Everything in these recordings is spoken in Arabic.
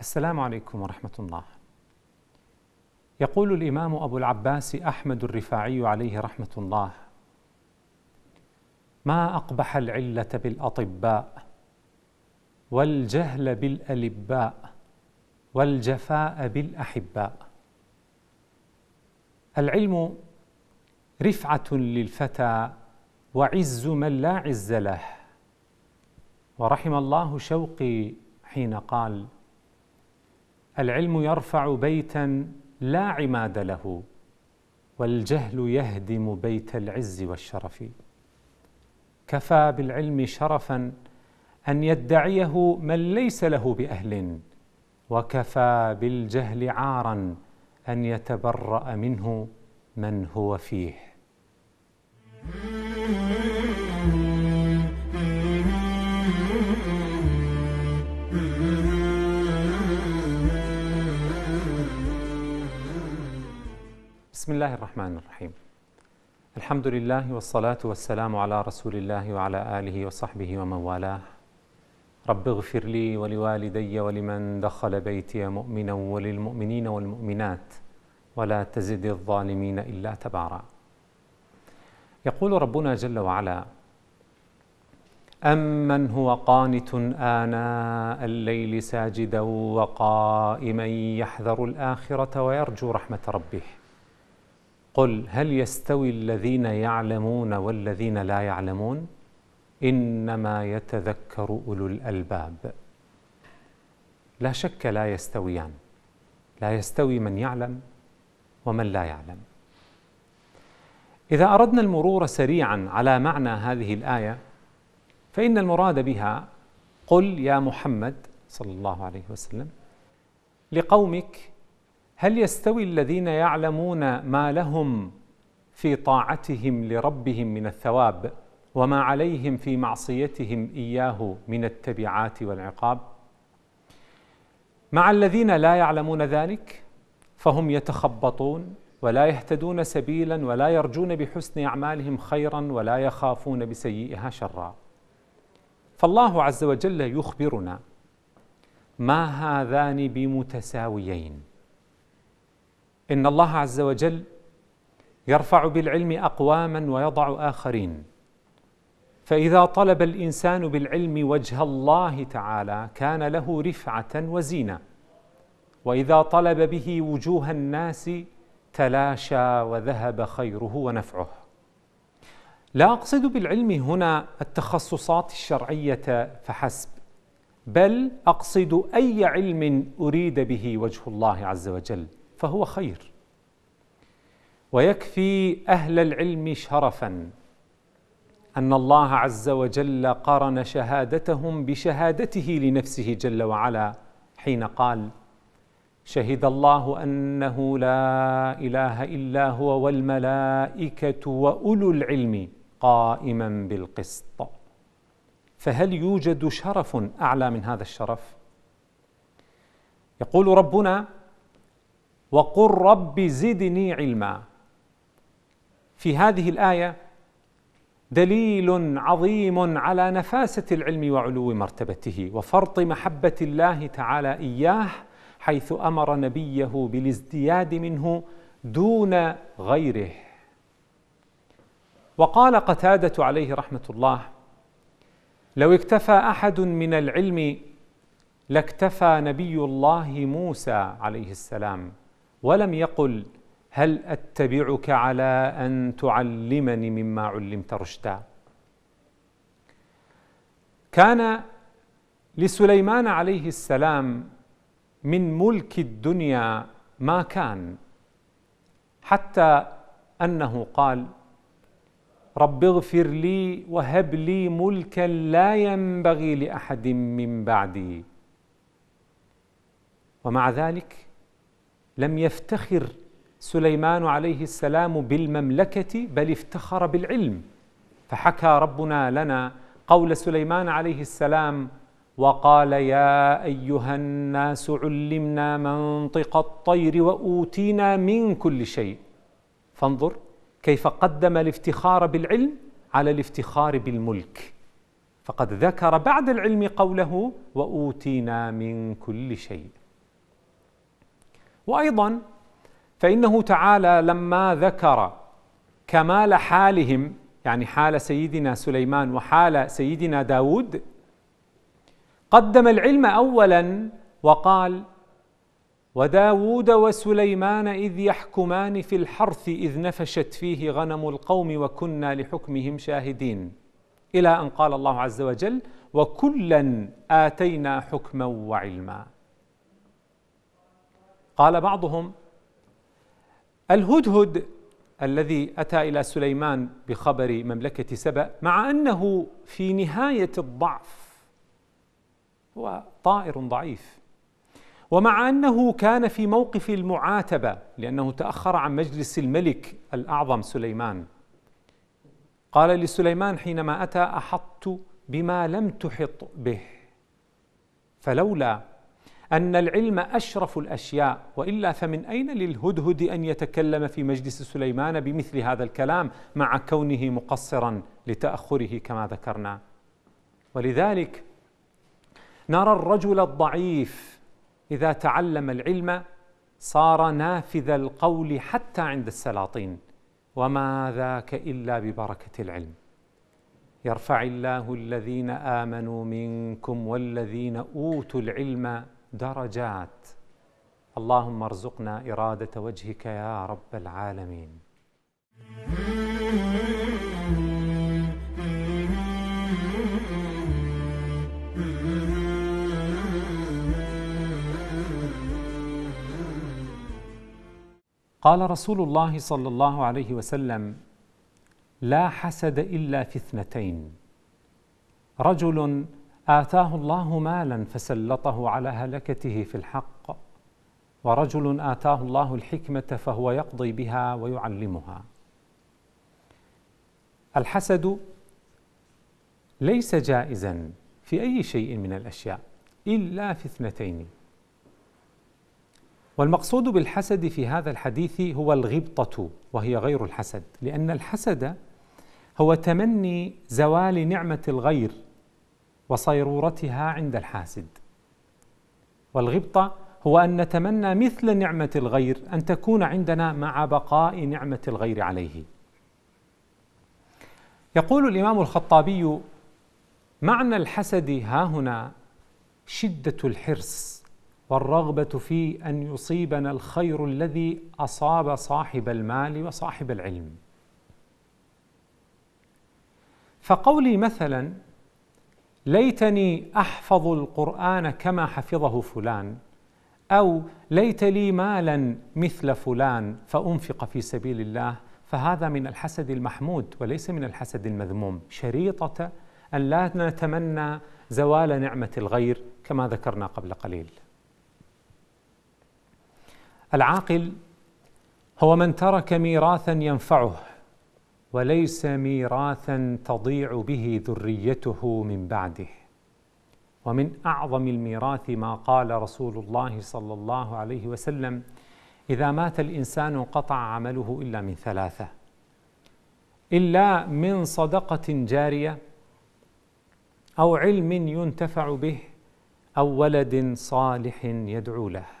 السلام عليكم ورحمة الله. يقول الإمام أبو العباس أحمد الرفاعي عليه رحمة الله ما أقبح العلة بالأطباء والجهل بالألباء والجفاء بالأحباء العلم رفعة للفتى وعز من لا عز له ورحم الله شوقي حين قال العلم يرفع بيتا لا عماد له والجهل يهدم بيت العز والشرف كفى بالعلم شرفا ان يدعيه من ليس له باهل وكفى بالجهل عارا ان يتبرا منه من هو فيه بسم الله الرحمن الرحيم الحمد لله والصلاة والسلام على رسول الله وعلى آله وصحبه ومن والاه رب اغفر لي ولوالدي ولمن دخل بيتي مؤمنا وللمؤمنين والمؤمنات ولا تزد الظالمين إلا تبارا يقول ربنا جل وعلا أمن هو قانت آناء الليل ساجدا وقائما يحذر الآخرة ويرجو رحمة ربه قل هل يستوي الذين يعلمون والذين لا يعلمون انما يتذكر اولو الالباب لا شك لا يستويان لا يستوي من يعلم ومن لا يعلم اذا اردنا المرور سريعا على معنى هذه الايه فان المراد بها قل يا محمد صلى الله عليه وسلم لقومك هل يستوي الذين يعلمون ما لهم في طاعتهم لربهم من الثواب وما عليهم في معصيتهم اياه من التبعات والعقاب مع الذين لا يعلمون ذلك فهم يتخبطون ولا يهتدون سبيلا ولا يرجون بحسن اعمالهم خيرا ولا يخافون بسيئها شرا فالله عز وجل يخبرنا ما هذان بمتساويين إن الله عز وجل يرفع بالعلم أقواما ويضع آخرين فإذا طلب الإنسان بالعلم وجه الله تعالى كان له رفعة وزينة وإذا طلب به وجوه الناس تلاشى وذهب خيره ونفعه لا أقصد بالعلم هنا التخصصات الشرعية فحسب بل أقصد أي علم أريد به وجه الله عز وجل فهو خير ويكفي اهل العلم شرفا ان الله عز وجل قرن شهادتهم بشهادته لنفسه جل وعلا حين قال شهد الله انه لا اله الا هو والملائكه واولو العلم قائما بالقسط فهل يوجد شرف اعلى من هذا الشرف يقول ربنا وقل رب زدني علما في هذه الايه دليل عظيم على نفاسه العلم وعلو مرتبته وفرط محبه الله تعالى اياه حيث امر نبيه بالازدياد منه دون غيره وقال قتاده عليه رحمه الله لو اكتفى احد من العلم لاكتفى نبي الله موسى عليه السلام ولم يقل هل اتبعك على ان تعلمني مما علمت رشدا كان لسليمان عليه السلام من ملك الدنيا ما كان حتى انه قال رب اغفر لي وهب لي ملكا لا ينبغي لاحد من بعدي ومع ذلك لم يفتخر سليمان عليه السلام بالمملكة بل افتخر بالعلم فحكى ربنا لنا قول سليمان عليه السلام وقال يا أيها الناس علمنا منطق الطير وأوتينا من كل شيء فانظر كيف قدم الافتخار بالعلم على الافتخار بالملك فقد ذكر بعد العلم قوله وأوتينا من كل شيء وايضا فانه تعالى لما ذكر كمال حالهم يعني حال سيدنا سليمان وحال سيدنا داود قدم العلم اولا وقال وداود وسليمان اذ يحكمان في الحرث اذ نفشت فيه غنم القوم وكنا لحكمهم شاهدين الى ان قال الله عز وجل وكلا اتينا حكما وعلما قال بعضهم الهدهد الذي اتى الى سليمان بخبر مملكه سبا مع انه في نهايه الضعف هو طائر ضعيف ومع انه كان في موقف المعاتبه لانه تاخر عن مجلس الملك الاعظم سليمان قال لسليمان حينما اتى احطت بما لم تحط به فلولا أن العلم أشرف الأشياء وإلا فمن أين للهدهد أن يتكلم في مجلس سليمان بمثل هذا الكلام مع كونه مقصرا لتأخره كما ذكرنا ولذلك نرى الرجل الضعيف إذا تعلم العلم صار نافذ القول حتى عند السلاطين وما ذاك إلا ببركة العلم يرفع الله الذين امنوا منكم والذين اوتوا العلم درجات اللهم ارزقنا إرادة وجهك يا رب العالمين قال رسول الله صلى الله عليه وسلم لا حسد الا في اثنتين رجل آتاه الله مالا فسلطه على هلكته في الحق ورجل آتاه الله الحكمة فهو يقضي بها ويعلمها الحسد ليس جائزا في أي شيء من الأشياء إلا في اثنتين والمقصود بالحسد في هذا الحديث هو الغبطة وهي غير الحسد لأن الحسد هو تمني زوال نعمة الغير وصيرورتها عند الحاسد والغبطة هو أن نتمنى مثل نعمة الغير أن تكون عندنا مع بقاء نعمة الغير عليه يقول الإمام الخطابي معنى الحسد ها هنا شدة الحرص والرغبة في أن يصيبنا الخير الذي أصاب صاحب المال وصاحب العلم فقولي مثلا ليتني احفظ القران كما حفظه فلان او ليت لي مالا مثل فلان فانفق في سبيل الله فهذا من الحسد المحمود وليس من الحسد المذموم شريطه ان لا نتمنى زوال نعمه الغير كما ذكرنا قبل قليل العاقل هو من ترك ميراثا ينفعه وليس ميراثا تضيع به ذريته من بعده ومن اعظم الميراث ما قال رسول الله صلى الله عليه وسلم اذا مات الانسان انقطع عمله الا من ثلاثه الا من صدقه جاريه او علم ينتفع به او ولد صالح يدعو له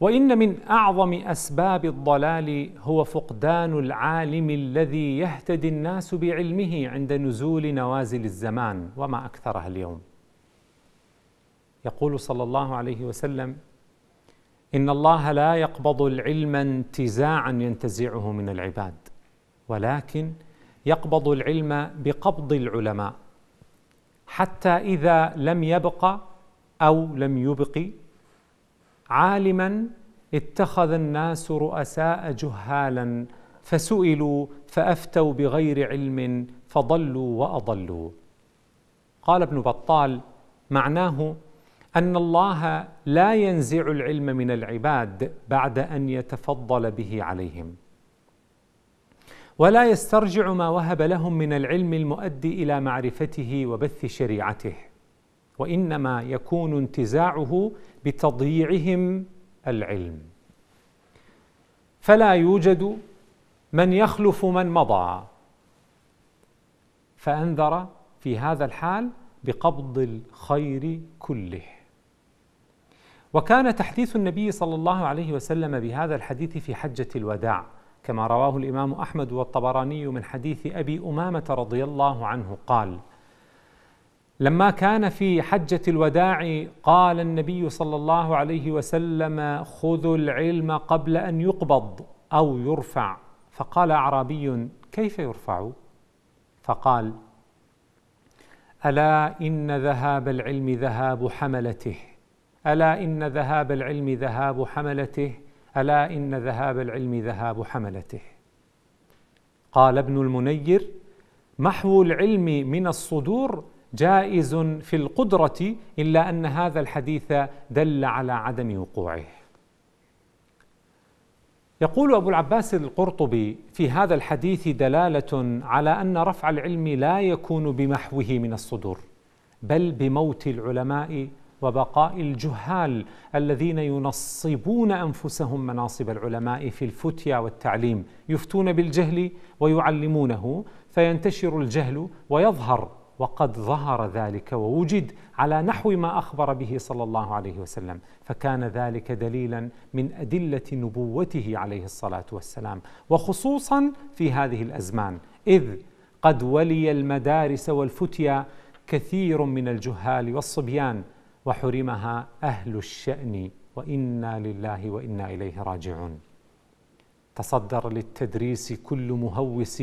وإن من أعظم أسباب الضلال هو فقدان العالم الذي يهتدي الناس بعلمه عند نزول نوازل الزمان وما أكثرها اليوم يقول صلى الله عليه وسلم إن الله لا يقبض العلم انتزاعا ينتزعه من العباد ولكن يقبض العلم بقبض العلماء حتى إذا لم يبق أو لم يبق عالما اتخذ الناس رؤساء جهالا فسئلوا فافتوا بغير علم فضلوا واضلوا قال ابن بطال معناه ان الله لا ينزع العلم من العباد بعد ان يتفضل به عليهم ولا يسترجع ما وهب لهم من العلم المؤدي الى معرفته وبث شريعته وانما يكون انتزاعه بتضييعهم العلم فلا يوجد من يخلف من مضى فانذر في هذا الحال بقبض الخير كله وكان تحديث النبي صلى الله عليه وسلم بهذا الحديث في حجه الوداع كما رواه الامام احمد والطبراني من حديث ابي امامه رضي الله عنه قال لما كان في حجه الوداع قال النبي صلى الله عليه وسلم خذوا العلم قبل ان يقبض او يرفع فقال اعرابي كيف يرفع فقال الا ان ذهاب العلم ذهاب حملته الا ان ذهاب العلم ذهاب حملته الا ان ذهاب العلم ذهاب حملته قال ابن المنير محو العلم من الصدور جائز في القدرة إلا أن هذا الحديث دل على عدم وقوعه يقول أبو العباس القرطبي في هذا الحديث دلالة على أن رفع العلم لا يكون بمحوه من الصدور بل بموت العلماء وبقاء الجهال الذين ينصبون انفسهم مناصب العلماء في الفتيا والتعليم يفتون بالجهل ويعلمونه فينتشر الجهل ويظهر وقد ظهر ذلك ووجد على نحو ما اخبر به صلى الله عليه وسلم فكان ذلك دليلا من ادله نبوته عليه الصلاه والسلام وخصوصا في هذه الازمان اذ قد ولي المدارس والفتيا كثير من الجهال والصبيان وحرمها اهل الشان وانا لله وانا اليه راجعون تصدر للتدريس كل مهوس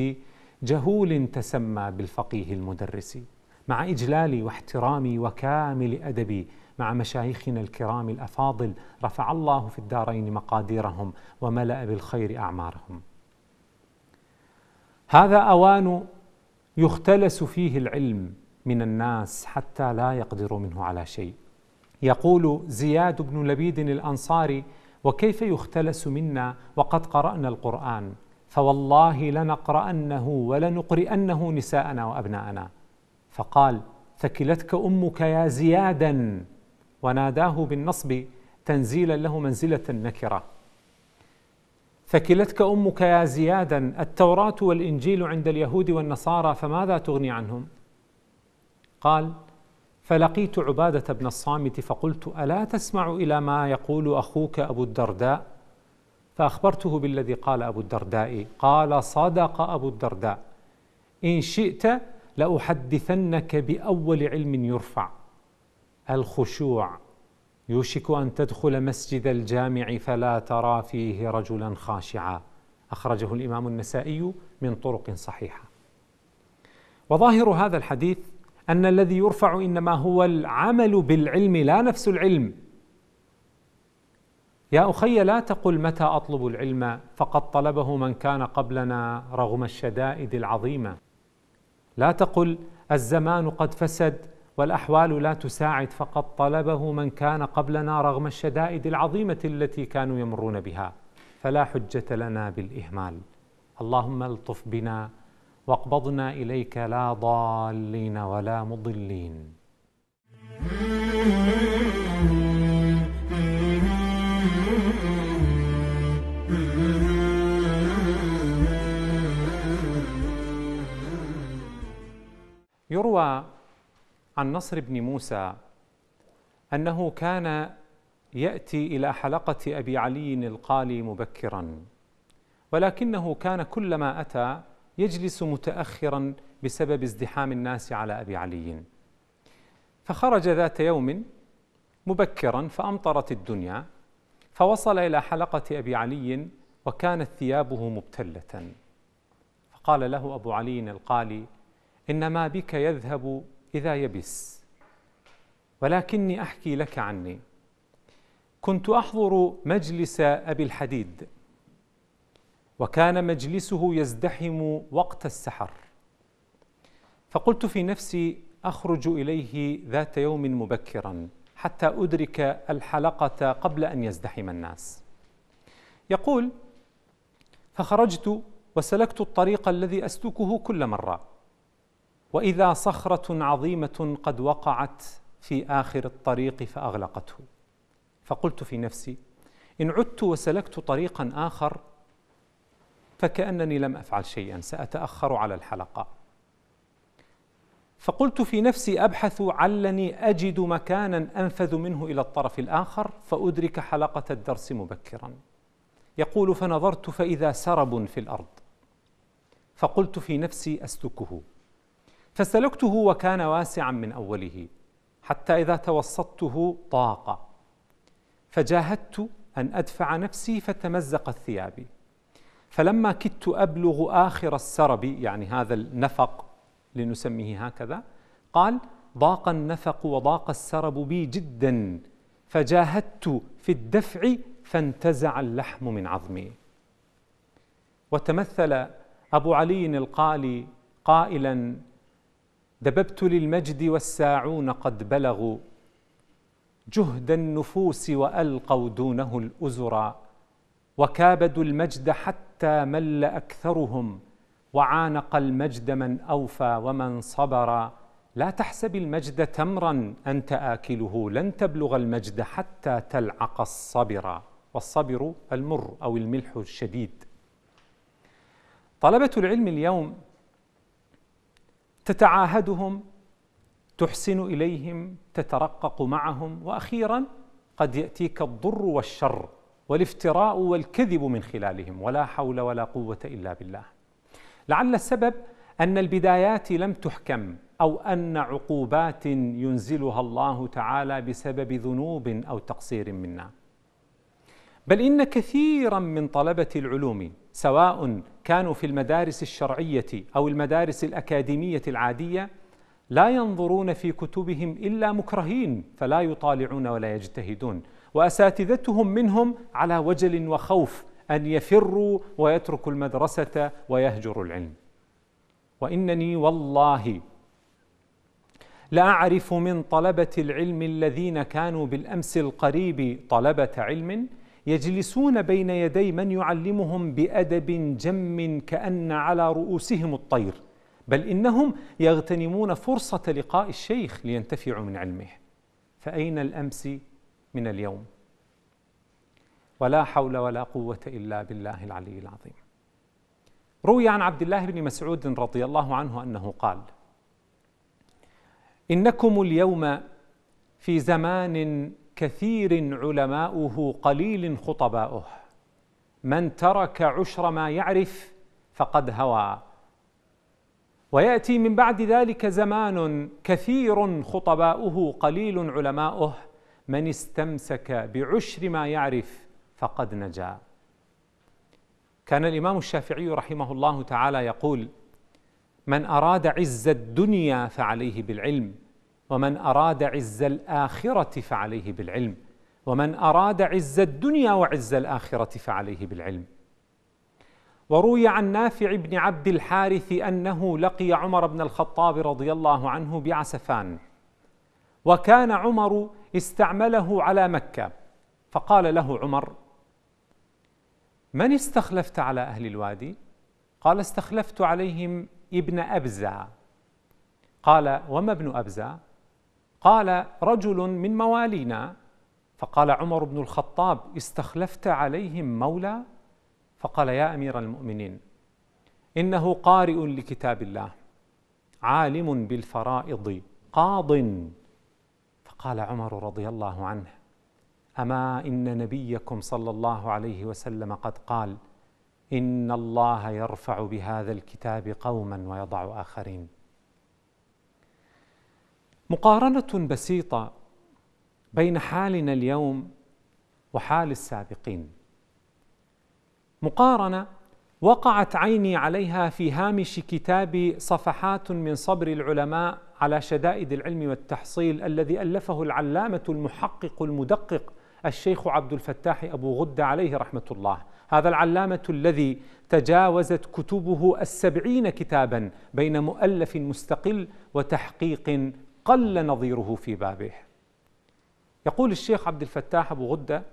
جهول تسمى بالفقيه المدرس مع إجلالي واحترامي وكامل أدبي مع مشايخنا الكرام الأفاضل رفع الله في الدارين مقاديرهم وملأ بالخير أعمارهم هذا أوان يختلس فيه العلم من الناس حتى لا يقدروا منه على شيء يقول زياد بن لبيد الأنصاري وكيف يختلس منا وقد قرأنا القرآن فوالله لنقرأنه ولنقرئنه نساءنا وأبناءنا فقال ثكلتك أمك يا زيادا وناداه بالنصب تنزيلا له منزلة النكرة ثكلتك أمك يا زيادا التوراة والإنجيل عند اليهود والنصارى فماذا تغني عنهم قال فلقيت عبادة بن الصامت فقلت ألا تسمع إلى ما يقول أخوك أبو الدرداء فأخبرته بالذي قال أبو الدرداء قال صدق أبو الدرداء إن شئت لأحدثنك بأول علم يرفع الخشوع يوشك أن تدخل مسجد الجامع فلا ترى فيه رجلا خاشعا أخرجه الإمام النسائي من طرق صحيحة وظاهر هذا الحديث أن الذي يرفع إنما هو العمل بالعلم لا نفس العلم يا اخي لا تقل متى اطلب العلم فقد طلبه من كان قبلنا رغم الشدائد العظيمه لا تقل الزمان قد فسد والاحوال لا تساعد فقد طلبه من كان قبلنا رغم الشدائد العظيمه التي كانوا يمرون بها فلا حجه لنا بالاهمال اللهم الطف بنا واقبضنا اليك لا ضالين ولا مضلين يروى عن نصر بن موسى أنه كان يأتي إلى حلقة أبي علي القالي مبكرا ولكنه كان كلما أتى يجلس متأخرا بسبب ازدحام الناس على أبي علي فخرج ذات يوم مبكرا فأمطرت الدنيا فوصل إلى حلقة أبي علي وكانت ثيابه مبتلة فقال له أبو علي القالي إنما بك يذهب إذا يبس ولكني أحكي لك عني كنت أحضر مجلس أبي الحديد وكان مجلسه يزدحم وقت السحر فقلت في نفسي أخرج إليه ذات يوم مبكرا حتى أدرك الحلقة قبل أن يزدحم الناس يقول فخرجت وسلكت الطريق الذي أسلكه كل مرة واذا صخره عظيمه قد وقعت في اخر الطريق فاغلقته فقلت في نفسي ان عدت وسلكت طريقا اخر فكانني لم افعل شيئا ساتاخر على الحلقه فقلت في نفسي ابحث علني اجد مكانا انفذ منه الى الطرف الاخر فادرك حلقه الدرس مبكرا يقول فنظرت فاذا سرب في الارض فقلت في نفسي اسلكه فسلكته وكان واسعا من اوله حتى اذا توسطته ضاق فجاهدت ان ادفع نفسي فتمزقت ثيابي فلما كدت ابلغ اخر السرب يعني هذا النفق لنسميه هكذا قال ضاق النفق وضاق السرب بي جدا فجاهدت في الدفع فانتزع اللحم من عظمي وتمثل ابو علي القالي قائلا دببت للمجد والساعون قد بلغوا جهد النفوس والقوا دونه الازرا وكابدوا المجد حتى مل اكثرهم وعانق المجد من اوفى ومن صبرا لا تحسب المجد تمرا انت اكله لن تبلغ المجد حتى تلعق الصبر والصبر المر او الملح الشديد طلبه العلم اليوم تتعاهدهم تحسن اليهم تترقق معهم واخيرا قد ياتيك الضر والشر والافتراء والكذب من خلالهم ولا حول ولا قوه الا بالله لعل السبب ان البدايات لم تحكم او ان عقوبات ينزلها الله تعالى بسبب ذنوب او تقصير منا بل إن كثيرا من طلبة العلوم سواء كانوا في المدارس الشرعية أو المدارس الأكاديمية العادية لا ينظرون في كتبهم إلا مكرهين فلا يطالعون ولا يجتهدون وأساتذتهم منهم على وجل وخوف أن يفروا ويتركوا المدرسة ويهجروا العلم وإنني والله لأعرف من طلبة العلم الذين كانوا بالأمس القريب طلبة علم يجلسون بين يدي من يعلمهم بأدب جم كأن على رؤوسهم الطير بل إنهم يغتنمون فرصة لقاء الشيخ لينتفعوا من علمه فأين الأمس من اليوم ولا حول ولا قوة إلا بالله العلي العظيم روي عن عبد الله بن مسعود رضي الله عنه أنه قال إنكم اليوم في زمان كثير علماؤه قليل خطباؤه من ترك عشر ما يعرف فقد هوى وياتي من بعد ذلك زمان كثير خطباؤه قليل علماؤه من استمسك بعشر ما يعرف فقد نجا كان الامام الشافعي رحمه الله تعالى يقول من اراد عز الدنيا فعليه بالعلم ومن أراد عز الآخرة فعليه بالعلم ومن أراد عز الدنيا وعز الآخرة فعليه بالعلم وروي عن نافع بن عبد الحارث أنه لقي عمر بن الخطاب رضي الله عنه بعسفان وكان عمر استعمله على مكة فقال له عمر من استخلفت على أهل الوادي؟ قال استخلفت عليهم ابن أبزة قال وما ابن أبزة؟ قال رجل من موالينا فقال عمر بن الخطاب استخلفت عليهم مولى فقال يا امير المؤمنين انه قارئ لكتاب الله عالم بالفرائض قاض فقال عمر رضي الله عنه اما ان نبيكم صلى الله عليه وسلم قد قال ان الله يرفع بهذا الكتاب قوما ويضع اخرين مقارنة بسيطة بين حالنا اليوم وحال السابقين. مقارنة وقعت عيني عليها في هامش كتاب صفحات من صبر العلماء على شدائد العلم والتحصيل الذي ألفه العلامة المحقق المدقق الشيخ عبد الفتاح أبو غدة عليه رحمة الله هذا العلامة الذي تجاوزت كتبه السبعين كتابا بين مؤلف مستقل وتحقيق قل نظيره في بابه يقول الشيخ عبد الفتاح ابو غده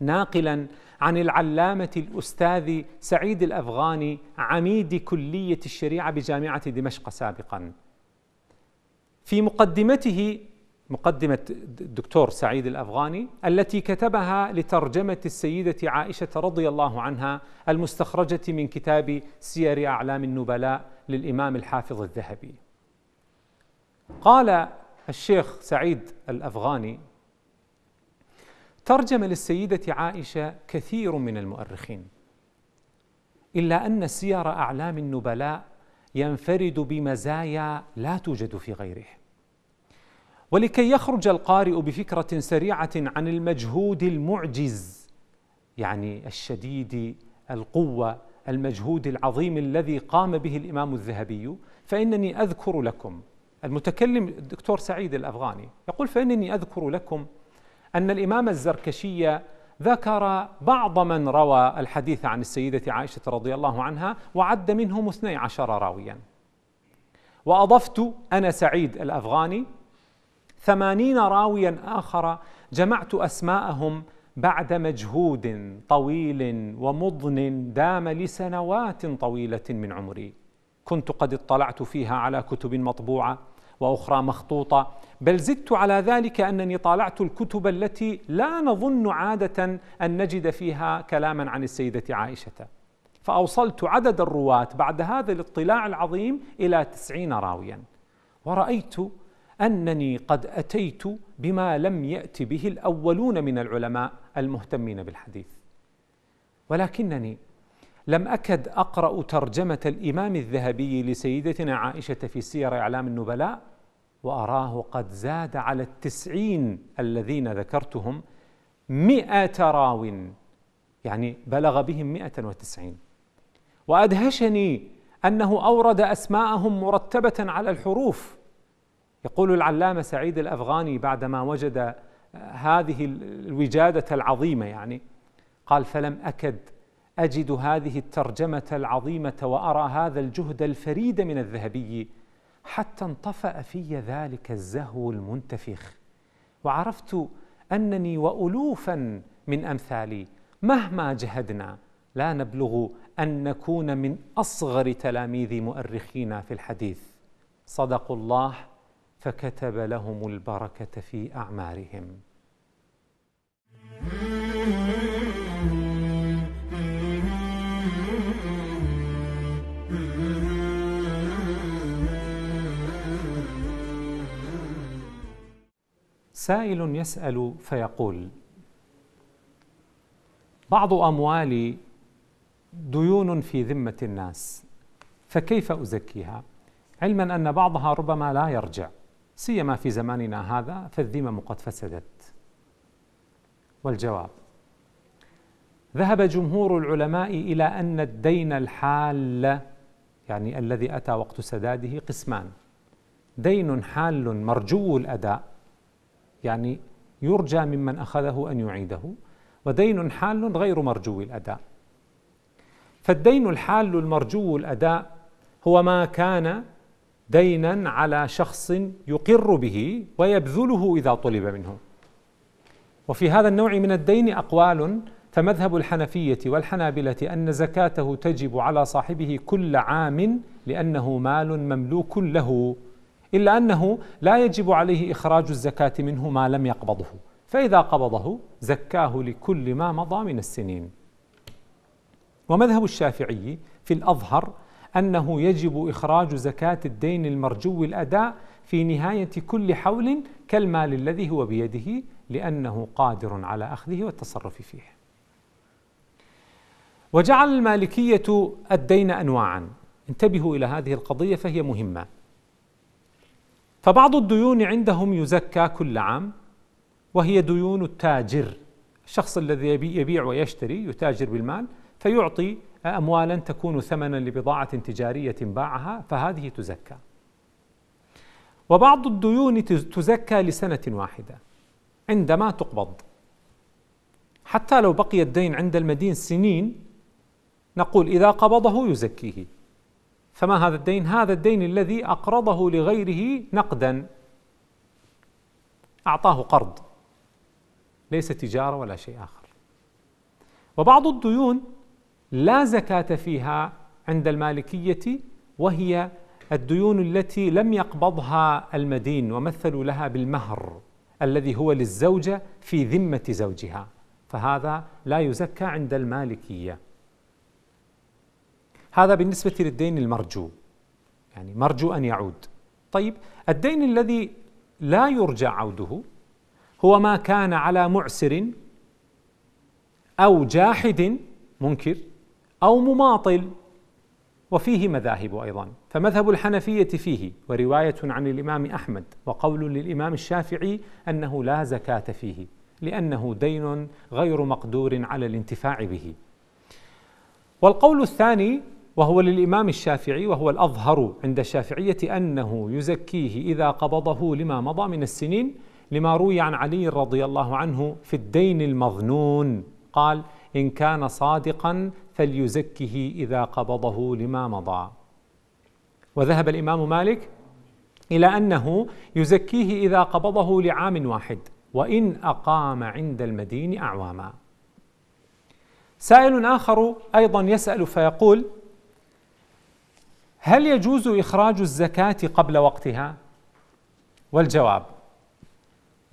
ناقلا عن العلامه الاستاذ سعيد الافغاني عميد كليه الشريعه بجامعه دمشق سابقا في مقدمته مقدمه الدكتور سعيد الافغاني التي كتبها لترجمه السيده عائشه رضي الله عنها المستخرجه من كتاب سير اعلام النبلاء للامام الحافظ الذهبي قال الشيخ سعيد الافغاني ترجم للسيده عائشه كثير من المؤرخين الا ان سير اعلام النبلاء ينفرد بمزايا لا توجد في غيره ولكي يخرج القارئ بفكره سريعه عن المجهود المعجز يعني الشديد القوه المجهود العظيم الذي قام به الامام الذهبي فانني اذكر لكم المتكلم الدكتور سعيد الأفغاني يقول فإنني أذكر لكم أن الإمام الزركشي ذكر بعض من روى الحديث عن السيدة عائشة رضي الله عنها وعد منهم اثني عشر راويا وأضفت أنا سعيد الأفغاني ثمانين راويا آخر جمعت أسماءهم بعد مجهود طويل ومضن دام لسنوات طويلة من عمري كنت قد اطلعت فيها على كتب مطبوعه وأخرى مخطوطة بل زدت على ذلك أنني طالعت الكتب التي لا نظن عادة أن نجد فيها كلاما عن السيدة عائشة فأوصلت عدد الرواة بعد هذا الاطلاع العظيم إلى تسعين راويا ورأيت أنني قد أتيت بما لم يأت به الأولون من العلماء المهتمين بالحديث ولكنني لم أكد أقرأ ترجمة الإمام الذهبي لسيدتنا عائشة في سير إعلام النبلاء وأراه قد زاد على التسعين الذين ذكرتهم مئة راو يعني بلغ بهم مئة وتسعين وأدهشني أنه أورد أسماءهم مرتبة على الحروف يقول العلامة سعيد الأفغاني بعدما وجد هذه الوجادة العظيمة يعني قال فلم أكد أجد هذه الترجمة العظيمة وأرى هذا الجهد الفريد من الذهبي حتى انطفأ في ذلك الزهو المنتفخ وعرفت أنني وألوفا من أمثالي مهما جهدنا لا نبلغ أن نكون من أصغر تلاميذ مؤرخينا في الحديث صدقوا الله فكتب لهم البركة في أعمارهم سائل يسأل فيقول بعض أموالي ديون في ذمة الناس فكيف أزكيها؟ علما أن بعضها ربما لا يرجع سيما في زماننا هذا فالذمم قد فسدت والجواب ذهب جمهور العلماء إلى أن الدين الحال يعني الذي أتى وقت سداده قسمان دين حال مرجو الأداء يعني يرجى ممن أخذه أن يعيده ودين حال غير مرجو الأداء فالدين الحال المرجو الأداء هو ما كان دينا على شخص يقر به ويبذله إذا طلب منه وفي هذا النوع من الدين أقوال فمذهب الحنفية والحنابلة أن زكاته تجب على صاحبه كل عام لأنه مال مملوك له إلا أنه لا يجب عليه إخراج الزكاة منه ما لم يقبضه فإذا قبضه زكاه لكل ما مضى من السنين ومذهب الشافعي في الأظهر أنه يجب إخراج زكاة الدين المرجو الأداء في نهاية كل حول كالمال الذي هو بيده لأنه قادر على أخذه والتصرف فيه وجعل المالكية الدين أنواعا انتبهوا إلى هذه القضية فهي مهمة فبعض الديون عندهم يزكى كل عام وهي ديون التاجر الشخص الذي يبيع ويشتري يتاجر بالمال فيعطي اموالا تكون ثمنا لبضاعه تجاريه باعها فهذه تزكى وبعض الديون تزكى لسنه واحده عندما تقبض حتى لو بقي الدين عند المدين سنين نقول اذا قبضه يزكيه فما هذا الدين؟ هذا الدين الذي أقرضه لغيره نقدا أعطاه قرض ليس تجارة ولا شيء آخر وبعض الديون لا زكاة فيها عند المالكية وهي الديون التي لم يقبضها المدين ومثلوا لها بالمهر الذي هو للزوجة في ذمة زوجها فهذا لا يزكى عند المالكية هذا بالنسبة للدين المرجو يعني مرجو أن يعود طيب الدين الذي لا يرجى عوده هو ما كان على معسر أو جاحد منكر أو مماطل وفيه مذاهب أيضا فمذهب الحنفية فيه ورواية عن الإمام أحمد وقول للإمام الشافعي أنه لا زكاة فيه لأنه دين غير مقدور على الانتفاع به والقول الثاني وهو للإمام الشافعي وهو الأظهر عند الشافعية أنه يزكيه إذا قبضه لما مضى من السنين لما روي عن علي رضي الله عنه في الدين المظنون قال إن كان صادقا فليزكه إذا قبضه لما مضى وذهب الإمام مالك إلى أنه يزكيه إذا قبضه لعام واحد وإن أقام عند المدين أعواما سائل آخر أيضا يسأل فيقول هل يجوز إخراج الزكاة قبل وقتها؟ والجواب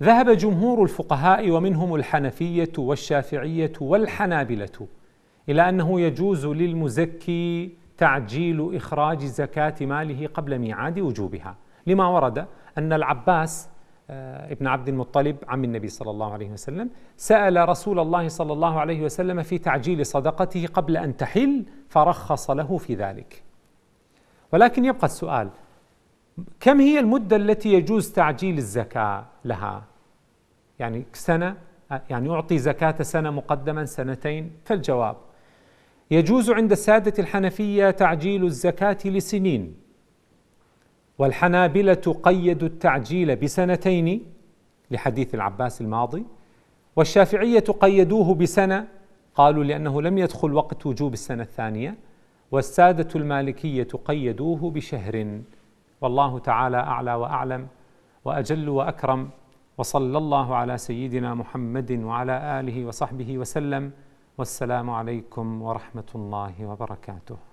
ذهب جمهور الفقهاء ومنهم الحنفية والشافعية والحنابلة إلى أنه يجوز للمزكي تعجيل إخراج زكاة ماله قبل ميعاد وجوبها لما ورد أن العباس آه، ابن عبد المطلب عم النبي صلى الله عليه وسلم سأل رسول الله صلى الله عليه وسلم في تعجيل صدقته قبل أن تحل فرخص له في ذلك ولكن يبقى السؤال كم هي المدة التي يجوز تعجيل الزكاة لها يعني سنة يعني أعطي زكاة سنة مقدما سنتين فالجواب يجوز عند السادة الحنفية تعجيل الزكاة لسنين والحنابلة قيدوا التعجيل بسنتين لحديث العباس الماضي والشافعية قيدوه بسنة قالوا لأنه لم يدخل وقت وجوب السنة الثانية والسادة المالكية قيدوه بشهر والله تعالى أعلى وأعلم وأجل وأكرم وصلى الله على سيدنا محمد وعلى آله وصحبه وسلم والسلام عليكم ورحمة الله وبركاته.